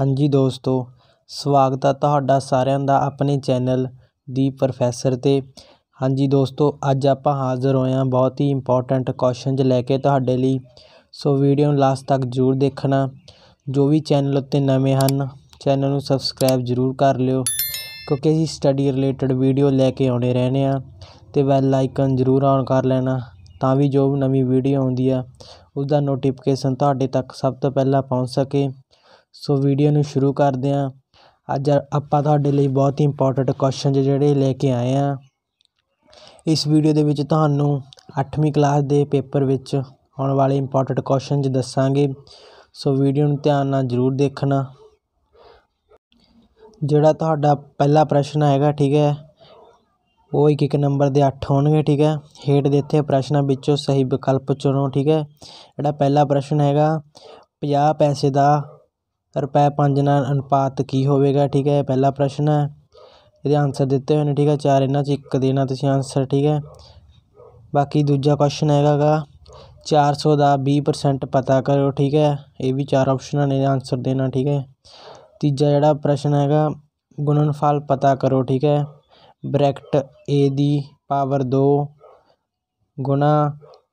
ਹਾਂਜੀ ਦੋਸਤੋ ਸਵਾਗਤ ਆ ਤੁਹਾਡਾ ਸਾਰਿਆਂ ਦਾ ਆਪਣੇ ਚੈਨਲ ਦੀ ਪ੍ਰੋਫੈਸਰ ਤੇ ਹਾਂਜੀ ਦੋਸਤੋ ਅੱਜ ਆਪਾਂ ਹਾਜ਼ਰ ਹੋਏ ਹਾਂ ਬਹੁਤ ਹੀ ਇੰਪੋਰਟੈਂਟ ਕੁਐਸਚਨਸ ਲੈ ਕੇ ਤੁਹਾਡੇ ਲਈ ਸੋ ਵੀਡੀਓ ਨੂੰ ਲਾਸਟ ਤੱਕ ਜ਼ਰੂਰ ਦੇਖਣਾ ਜੋ ਵੀ ਚੈਨਲ ਉੱਤੇ ਨਵੇਂ ਹਨ ਚੈਨਲ ਨੂੰ ਸਬਸਕ੍ਰਾਈਬ ਜ਼ਰੂਰ ਕਰ ਲਿਓ ਕਿਉਂਕਿ ਅਸੀਂ ਸਟੱਡੀ ਰਿਲੇਟਡ ਵੀਡੀਓ ਲੈ ਕੇ ਆਉਣੇ ਰਹਿੰਦੇ ਆ ਤੇ ਬੈਲ ਆਈਕਨ ਜ਼ਰੂਰ ਆਨ ਕਰ ਲੈਣਾ ਤਾਂ ਵੀ ਜੋ ਨਵੀਂ ਵੀਡੀਓ ਆਉਂਦੀ ਆ ਉਸ ਦਾ ਨੋਟੀਫਿਕੇਸ਼ਨ ਤੁਹਾਡੇ ਤੱਕ ਸਭ ਤੋਂ ਪਹਿਲਾਂ ਪਹੁੰਚ ਸਕੇ ਸੋ ਵੀਡੀਓ ਨੂੰ ਸ਼ੁਰੂ ਕਰਦੇ ਹਾਂ ਅੱਜ ਆਪਾਂ ਤੁਹਾਡੇ ਲਈ ਬਹੁਤ ਹੀ ਇੰਪੋਰਟੈਂਟ ਕੁਐਸਚਨ ਜਿਹੜੇ ਲੈ ਕੇ ਆਏ ਆਂ ਇਸ ਵੀਡੀਓ ਦੇ ਵਿੱਚ ਤੁਹਾਨੂੰ 8ਵੀਂ ਕਲਾਸ ਦੇ ਪੇਪਰ ਵਿੱਚ ਆਉਣ ਵਾਲੇ ਇੰਪੋਰਟੈਂਟ ਕੁਐਸਚਨ ਦੱਸਾਂਗੇ ਸੋ ਵੀਡੀਓ ਨੂੰ ਧਿਆਨ ਨਾਲ ਜ਼ਰੂਰ ਦੇਖਣਾ ਜਿਹੜਾ ਤੁਹਾਡਾ ਪਹਿਲਾ ਪ੍ਰਸ਼ਨ ਆਏਗਾ ਠੀਕ ਹੈ ਉਹ ਇੱਕ ਇੱਕ ਨੰਬਰ ਦੇ 8 ਹੋਣਗੇ ਠੀਕ ਹੈ ਹੇਠ ਦਿੱਤੇ ਪ੍ਰਸ਼ਨਾਂ ਵਿੱਚੋਂ ਸਹੀ ਵਿਕਲਪ ਚੁਣੋ ਠੀਕ ਹੈ ਜਿਹੜਾ ਪਹਿਲਾ ਪ੍ਰਸ਼ਨ ਹੈਗਾ 50 ਪੈਸੇ ਦਾ ਰੁਪਏ 5 ਨਾਲ ਅਨੁਪਾਤ ਕੀ ਹੋਵੇਗਾ ਠੀਕ ਹੈ ਇਹ ਪਹਿਲਾ ਪ੍ਰਸ਼ਨ ਹੈ ਇਹਦੇ ਆਨਸਰ ਦਿੱਤੇ ਹੋਏ ਨੇ ਠੀਕ ਹੈ ਚਾਰ ਇਹਨਾਂ 'ਚ ਇੱਕ ਦੇਣਾ ਤੁਸੀਂ ਆਨਸਰ ਠੀਕ ਹੈ ਬਾਕੀ ਦੂਜਾ ਕੁਐਸਚਨ ਹੈਗਾਗਾ 400 ਦਾ 20% ਪਤਾ ਕਰੋ ਠੀਕ ਹੈ ਇਹ ਵੀ ਚਾਰ ਆਪਸ਼ਨਾਂ ਨੇ ਆਨਸਰ ਦੇਣਾ ਠੀਕ ਹੈ ਤੀਜਾ ਜਿਹੜਾ ਪ੍ਰਸ਼ਨ ਹੈਗਾ ਗੁਣਨਫਲ ਪਤਾ ਕਰੋ ਠੀਕ ਹੈ ਬ੍ਰੈਕਟ a ਦੀ ਪਾਵਰ 2 ਗੁਣਾ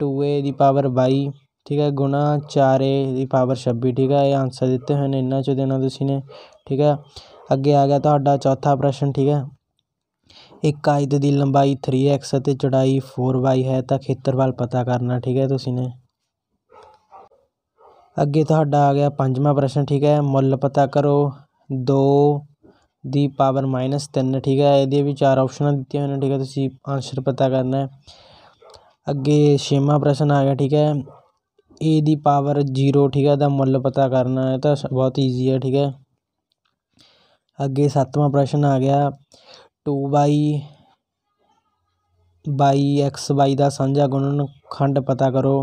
2a ਦੀ ਪਾਵਰ 22 ਠੀਕ ਹੈ ਗੁਣਾ 4 ਏ ਦੀ ਪਾਵਰ 26 ਠੀਕ ਹੈ ਇਹ ਆਨਸਰ ਦਿੱਤੇ ਹੋਏ ਨੇ ਇਹਨਾਂ 'ਚੋਂ ਦੇਣਾ ਤੁਸੀਂ ਨੇ ਠੀਕ ਹੈ ਅੱਗੇ ਆ ਗਿਆ ਤੁਹਾਡਾ ਚੌਥਾ ਪ੍ਰਸ਼ਨ ਠੀਕ ਹੈ ਇੱਕ ਆਇਤ ਦੀ ਲੰਬਾਈ 3x ਅਤੇ ਚੌੜਾਈ 4y ਹੈ ਤਾਂ ਖੇਤਰਫਲ ਪਤਾ ਕਰਨਾ ਠੀਕ ਹੈ ਤੁਸੀਂ ਨੇ ਅੱਗੇ ਤੁਹਾਡਾ ਆ ਗਿਆ ਪੰਜਵਾਂ ਪ੍ਰਸ਼ਨ ਠੀਕ ਹੈ ਮੁੱਲ ਪਤਾ ਕਰੋ 2 ਦੀ ਪਾਵਰ -3 ਠੀਕ ਹੈ ਇਹਦੇ ਵੀ ਚਾਰ ਆਪਸ਼ਨਾਂ ਦਿੱਤੀਆਂ ਹੋਈਆਂ ਠੀਕ ਹੈ ਤੁਸੀਂ ਆਨਸਰ ਪਤਾ ਕਰਨਾ ਹੈ ਅੱਗੇ ਛੇਵਾਂ ਪ੍ਰਸ਼ਨ ਆ ਗਿਆ ਠੀਕ ਹੈ a ਦੀ ਪਾਵਰ 0 ਠੀਕ ਹੈ ਦਾ ਮੁੱਲ ਪਤਾ ਕਰਨਾ ਹੈ ਤਾਂ ਬਹੁਤ ਈਜ਼ੀ ਹੈ ਠੀਕ ਹੈ ਅੱਗੇ ਸੱਤਵਾਂ ਪ੍ਰਸ਼ਨ ਆ ਗਿਆ 2 ਬਾਈ ਬਾਈ x ਬਾਈ ਦਾ ਸਾਂਝਾ ਗੁਣਨਖੰਡ ਪਤਾ ਕਰੋ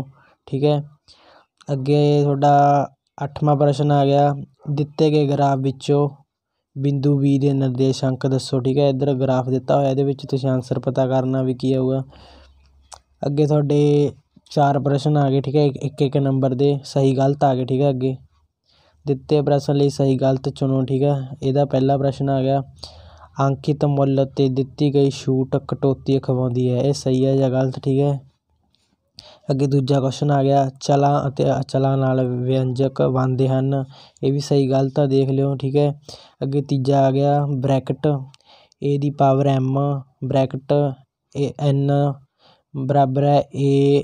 ਠੀਕ ਹੈ ਅੱਗੇ ਤੁਹਾਡਾ ਅੱਠਵਾਂ ਪ੍ਰਸ਼ਨ ਆ ਗਿਆ ਦਿੱਤੇ ਗਏ ਗ੍ਰਾਫ ਵਿੱਚੋਂ ਬਿੰਦੂ B ਦੇ ਨਿਰਦੇਸ਼ਾਂਕ ਦੱਸੋ ਠੀਕ ਹੈ ਇੱਧਰ ਗ੍ਰਾਫ ਦਿੱਤਾ ਹੋਇਆ ਇਹਦੇ ਵਿੱਚ ਤੁਸੀਂ ਆਨਸਰ ਪਤਾ ਕਰਨਾ ਵੀ ਕੀ ਆਊਗਾ ਅੱਗੇ ਤੁਹਾਡੇ ਚਾਰ ਪ੍ਰਸ਼ਨ ਆ ਗਏ ਠੀਕ ਹੈ ਇੱਕ ਇੱਕ ਨੰਬਰ ਦੇ ਸਹੀ ਗਲਤ ਆ ਗਏ ਠੀਕ ਹੈ ਅੱਗੇ ਦਿੱਤੇ ਪ੍ਰਸ਼ਨ ਲਈ ਸਹੀ ਗਲਤ ਚੁਣੋ ਠੀਕ ਹੈ ਇਹਦਾ ਪਹਿਲਾ ਪ੍ਰਸ਼ਨ ਆ ਗਿਆ ਅੰਕਿਤ ਮੁੱਲ 'ਤੇ ਦਿੱਤੀ ਗਈ ਛੂਟ ਕਟੌਤੀ ਖਵਾਉਂਦੀ ਹੈ ਇਹ ਸਹੀ ਹੈ ਜਾਂ ਗਲਤ ਠੀਕ ਹੈ ਅੱਗੇ ਦੂਜਾ ਕੁਐਸਚਨ ਆ ਗਿਆ ਚਲਾ ਅਤੇ ਅਚਲਾ ਨਾਲ ਵਿਅੰਜਕ ਬਣਦੇ ਹਨ ਇਹ ਵੀ ਸਹੀ ਗਲਤ ਆ ਦੇਖ ਲਿਓ ਠੀਕ ਹੈ ਅੱਗੇ ਤੀਜਾ ਆ ਗਿਆ ਬ੍ਰੈਕਟ a ਦੀ power m bracket a n ਬਰਾਬਰ ਹੈ a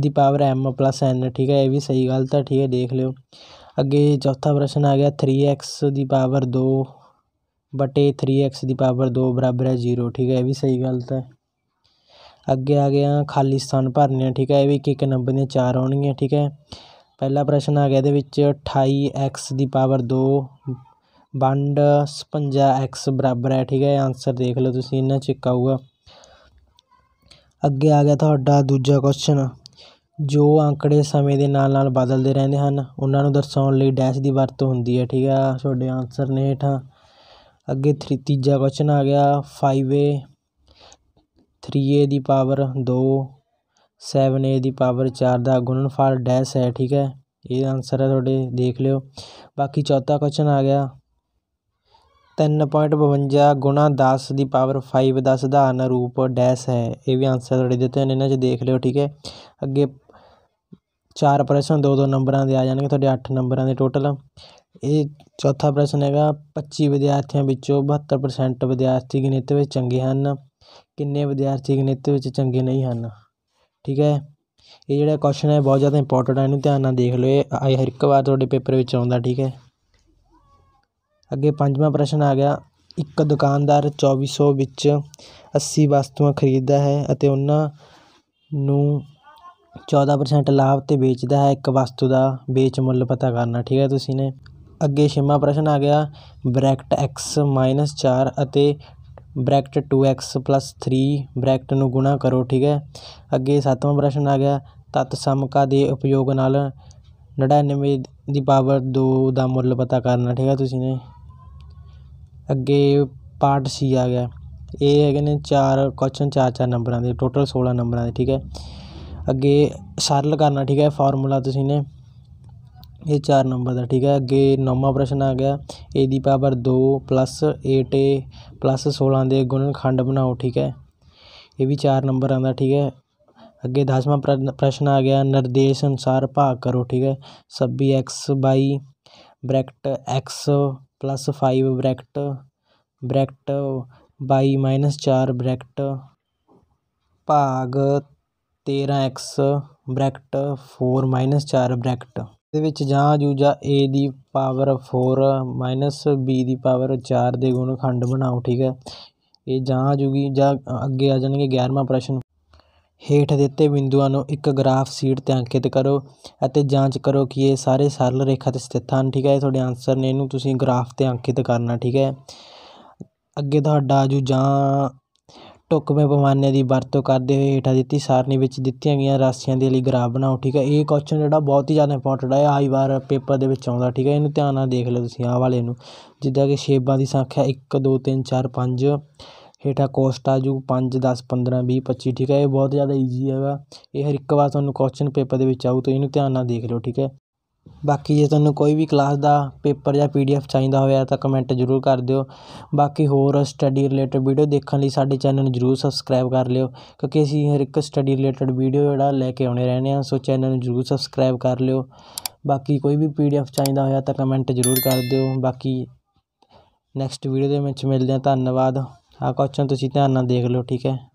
ਦੀ ਪਾਵਰ ਐਮ ਪਲੱਸ ਐਨ ਠੀਕ ਹੈ ਇਹ ਵੀ ਸਹੀ ਗੱਲ ਤਾਂ ਠੀਕ ਹੈ ਦੇਖ ਲਿਓ ਅੱਗੇ ਚੌਥਾ ਪ੍ਰਸ਼ਨ ਆ ਗਿਆ 3x ਦੀ ਪਾਵਰ 2 ਬਟੇ 3x ਦੀ ਪਾਵਰ 2 ਬਰਾਬਰ ਹੈ 0 ਠੀਕ ਹੈ ਇਹ ਵੀ ਸਹੀ ਗੱਲ ਹੈ ਅੱਗੇ ਆ ਗਿਆ ਖਾਲੀ ਸਥਾਨ ਭਰਨੇ ਠੀਕ ਹੈ ਇਹ ਵੀ ਇੱਕ ਇੱਕ ਨੰਬਰ ਦੀਆਂ ਚਾਰ ਆਉਣਗੀਆਂ ਠੀਕ ਹੈ ਪਹਿਲਾ ਪ੍ਰਸ਼ਨ ਆ ਗਿਆ ਇਹਦੇ ਵਿੱਚ 28x ਦੀ ਪਾਵਰ 2 ਵੰਡ 55x ਬਰਾਬਰ ਹੈ ਠੀਕ ਹੈ ਆਨਸਰ ਦੇਖ ਲਓ ਤੁਸੀਂ ਇਹਨਾਂ ਚ ਇੱਕ ਆਊਗਾ ਅੱਗੇ ਆ ਗਿਆ ਤੁਹਾਡਾ ਦੂਜਾ ਕੁਐਸਚਨ ਜੋ ਅੰਕੜੇ ਸਮੇਂ ਦੇ ਨਾਲ ਨਾਲ ਬਦਲਦੇ ਰਹਿੰਦੇ ਹਨ ਉਹਨਾਂ ਨੂੰ ਦਰਸਾਉਣ ਲਈ ਡੈਸ਼ ਦੀ ਵਰਤੋਂ ਹੁੰਦੀ ਹੈ ਠੀਕ ਹੈ ਤੁਹਾਡੇ ਆਨਸਰ ਨੇ ਹੇਠਾਂ ਅੱਗੇ ਥ੍ਰੀ ਤੀਜਾ ਕੁਐਸਚਨ ਆ ਗਿਆ 5a 3a ਦੀ ਪਾਵਰ 2 7a ਦੀ ਪਾਵਰ 4 ਦਾ ਗੁਣਨਫਲ ਡੈਸ਼ ਹੈ ਠੀਕ ਹੈ ਇਹ ਆਨਸਰ ਹੈ ਤੁਹਾਡੇ ਦੇਖ ਲਿਓ ਬਾਕੀ ਚੌਥਾ ਕੁਐਸਚਨ ਆ ਗਿਆ 3.52 ਗੁਣਾ 10 ਦੀ ਪਾਵਰ 5 ਦਾ ਸਧਾਰਨ ਰੂਪ ਡੈਸ਼ ਹੈ ਇਹ ਵੀ ਆਨਸਰ ਤੁਹਾਡੇ ਦਿੱਤੇ ਨੇ ਇਹਨਾਂ 'ਚ ਦੇਖ ਲਿਓ ਠੀਕ ਹੈ ਅੱਗੇ ਚਾਰ ਪ੍ਰਸ਼ਨ ਦੋ ਦੋ ਨੰਬਰਾਂ ਦੇ ਆ ਜਾਣਗੇ ਤੁਹਾਡੇ ਅੱਠ ਨੰਬਰਾਂ ਦੇ ਟੋਟਲ ਇਹ ਚੌਥਾ ਪ੍ਰਸ਼ਨ ਹੈਗਾ 25 ਵਿਦਿਆਰਥੀਆਂ ਵਿੱਚੋਂ 72% ਵਿਦਿਆਰਥੀ ਗਣਿਤ ਵਿੱਚ ਚੰਗੇ ਹਨ ਕਿੰਨੇ ਵਿਦਿਆਰਥੀ ਗਣਿਤ ਵਿੱਚ ਚੰਗੇ ਨਹੀਂ ਹਨ ਠੀਕ ਹੈ ਇਹ ਜਿਹੜਾ ਕੁਐਸਚਨ ਹੈ ਬਹੁਤ ਜ਼ਿਆਦਾ ਇੰਪੋਰਟੈਂਟ ਹੈ ਇਹਨੂੰ ਧਿਆਨ ਨਾਲ ਦੇਖ ਲਓ ਇਹ ਹਰ ਇੱਕ ਵਾਰ ਤੁਹਾਡੇ ਪੇਪਰ ਵਿੱਚ ਆਉਂਦਾ ਠੀਕ ਹੈ ਅੱਗੇ ਪੰਜਵਾਂ ਪ੍ਰਸ਼ਨ ਆ ਗਿਆ ਇੱਕ ਦੁਕਾਨਦਾਰ 2400 ਵਿੱਚ 80 ਵਸਤੂਆਂ ਖਰੀਦਦਾ ਹੈ ਅਤੇ ਉਹਨਾਂ ਨੂੰ 14% ਲਾਭ 'ਤੇ ਵੇਚਦਾ ਹੈ ਇੱਕ ਵਸਤੂ ਦਾ ਵੇਚ ਮੁੱਲ ਪਤਾ ਕਰਨਾ ਠੀਕ ਹੈ ਤੁਸੀਂ ਨੇ ਅੱਗੇ ਛੇਵਾਂ ਪ੍ਰਸ਼ਨ ਆ ਗਿਆ ਬ੍ਰੈਕਟ x 4 ਅਤੇ ਬ੍ਰੈਕਟ 2x 3 ਬ੍ਰੈਕਟ ਨੂੰ ਗੁਣਾ ਕਰੋ ਠੀਕ ਹੈ ਅੱਗੇ ਸੱਤਵਾਂ ਪ੍ਰਸ਼ਨ ਆ ਗਿਆ ਤਤ ਸਮਕਾ ਦੇ ਉਪਯੋਗ ਨਾਲ 99 ਦੀ ਪਾਵਰ 2 ਦਾ ਮੁੱਲ ਪਤਾ ਕਰਨਾ ਠੀਕ ਹੈ ਤੁਸੀਂ ਨੇ ਅੱਗੇ ਪਾਰਟ ਸੀ ਆ ਗਿਆ ਇਹ ਹੈਗੇ ਨੇ ਚਾਰ ਕੁਐਸਚਨ ਚਾਰ ਚਾਰ ਨੰਬਰਾਂ ਦੇ ਟੋਟਲ 16 ਨੰਬਰਾਂ ਦੇ ਠੀਕ ਹੈ ਅੱਗੇ ਸਰਲ ਕਰਨਾ ਠੀਕ ਹੈ ਫਾਰਮੂਲਾ ਤੁਸੀਂ ਨੇ ਇਹ 4 ਨੰਬਰ ਦਾ ਠੀਕ ਹੈ ਅੱਗੇ ਨੌਵਾਂ ਪ੍ਰਸ਼ਨ ਆ ਗਿਆ a ਦੀ ਪਾਵਰ 2 8a 16 ਦੇ ਗੁਣਨਖੰਡ ਬਣਾਓ ਠੀਕ ਹੈ ਇਹ ਵੀ 4 ਨੰਬਰ ਆਂਦਾ ਠੀਕ ਹੈ ਅੱਗੇ 10ਵਾਂ ਪ੍ਰਸ਼ਨ ਆ ਗਿਆ ਨਿਰਦੇਸ਼ ਅਨੁਸਾਰ ਭਾਗ ਕਰੋ ਠੀਕ ਹੈ ਸਭੀ x bracket x 5 bracket bracket 22 4 bracket ਭਾਗ ਤੇਰ੍ਹਾਂ ਐਕਸ ਬ੍ਰੈਕਟ ਫੋਰ ਮਾਈਨਸ ਚਾਰ ਬਰੈਕਟ ਵਿੱਚ ਜਾਂ ਜੂਜਾ a ਏ ਦੀ ਪਾਵਰ ਫੋਰ ਮਾਈਨਸ ਬੀ ਦੀ ਪਾਵਰ ਚਾਰ ਦੇ ਗੁਣ ਖੰਡ ਬਣਾਓ ਠੀਕ ਹੈ ਇਹ ਜਾਂ ਆ ਜੂਗੀ ਜਾਂ ਅੱਗੇ ਆ ਜਾਣਗੇ 11ਵਾਂ ਪ੍ਰਸ਼ਨ ਹੇਠ ਦਿੱਤੇ ਬਿੰਦੂਆਂ ਨੂੰ ਇੱਕ ਗ੍ਰਾਫ ਸ਼ੀਟ 'ਤੇ ਅੰਕਿਤ ਕਰੋ ਅਤੇ ਜਾਂਚ ਕਰੋ ਕਿ ਇਹ ਸਾਰੇ ਸਰਲ ਰੇਖਾ 'ਤੇ ਸਥਿਤ ਹਨ ਠੀਕ ਹੈ ਇਹ ਤੁਹਾਡੇ ਆਨਸਰ ਨੇ ਇਹਨੂੰ ਤੁਸੀਂ ਗ੍ਰਾਫ 'ਤੇ ਅੰਕਿਤ ਕਰਨਾ ਠੀਕ ਹੈ ਅੱਗੇ ਤੁਹਾਡਾ ਆ ਜੂ ਜਾਂ ਟੁਕਵੇਂ ਪੈਮਾਨੇ ਦੀ ਵਰਤੋਂ ਕਰਦੇ ਹੋਏ ਹੇਠਾਂ ਦਿੱਤੀ ਸਾਰਣੀ ਵਿੱਚ ਦਿੱਤੀਆਂ ਗਈਆਂ ਰਾਸ਼ੀਆਂ ਦੇ ਲਈ ਗਰਾਫ ਬਣਾਓ ਠੀਕ ਹੈ ਇਹ ਕੁਐਸਚਨ ਜਿਹੜਾ ਬਹੁਤ ਹੀ ਜ਼ਿਆਦਾ ਇੰਪੋਰਟੈਂਟ ਹੈ ਆਈ ਵਾਰ ਪੇਪਰ ਦੇ ਵਿੱਚ ਆਉਂਦਾ ਠੀਕ ਹੈ ਇਹਨੂੰ ਧਿਆਨ ਨਾਲ ਦੇਖ ਲਓ ਤੁਸੀਂ ਆਹ ਵਾਲੇ ਨੂੰ ਜਿੱਦਾਂ ਕਿ ਛੇਬਾਂ ਦੀ ਸੰਖਿਆ 1 2 3 4 5 ਹੇਠਾਂ ਕੋਸਟ ਆ ਜੂ 5 10 15 20 25 ਠੀਕ ਹੈ ਇਹ ਬਹੁਤ ਜ਼ਿਆਦਾ ਈਜ਼ੀ ਹੈਗਾ ਇਹ ਹਰ ਇੱਕ ਵਾਰ ਤੁਹਾਨੂੰ ਕੁਐਸਚਨ ਪੇਪਰ ਦੇ ਵਿੱਚ ਆਊ ਤਾਂ ਇਹਨੂੰ ਧਿਆਨ ਨਾਲ ਦੇਖ ਲਓ ਠੀਕ ਹੈ ਬਾਕੀ ਜੇ ਤੁਹਾਨੂੰ ਕੋਈ ਵੀ ਕਲਾਸ ਦਾ ਪੇਪਰ ਜਾਂ ਪੀਡੀਐਫ ਚਾਹੀਦਾ ਹੋਇਆ ਤਾਂ ਕਮੈਂਟ ਜ਼ਰੂਰ ਕਰ ਦਿਓ ਬਾਕੀ ਹੋਰ ਸਟੱਡੀ ਰਿਲੇਟਡ ਵੀਡੀਓ ਦੇਖਣ ਲਈ ਸਾਡੇ ਚੈਨਲ ਨੂੰ ਜ਼ਰੂਰ ਸਬਸਕ੍ਰਾਈਬ ਕਰ ਲਿਓ ਕਿਉਂਕਿ ਅਸੀਂ ਹਰ ਇੱਕ ਸਟੱਡੀ ਰਿਲੇਟਡ ਵੀਡੀਓ ਜਿਹੜਾ ਲੈ ਕੇ ਆਉਣੇ ਰਹਿੰਦੇ ਹਾਂ ਸੋ ਚੈਨਲ ਨੂੰ ਜ਼ਰੂਰ ਸਬਸਕ੍ਰਾਈਬ ਕਰ ਲਿਓ ਬਾਕੀ ਕੋਈ ਵੀ ਪੀਡੀਐਫ ਚਾਹੀਦਾ ਹੋਇਆ ਤਾਂ ਕਮੈਂਟ ਜ਼ਰੂਰ ਕਰ ਦਿਓ ਬਾਕੀ ਨੈਕਸਟ ਵੀਡੀਓ ਦੇ ਵਿੱਚ ਮਿਲਦੇ ਹਾਂ ਧੰਨਵਾਦ ਆਹ ਕੁਐਸਚਨ ਤੁਸੀਂ ਧਿਆਨ ਨਾਲ ਦੇਖ ਲਿਓ ਠੀਕ ਹੈ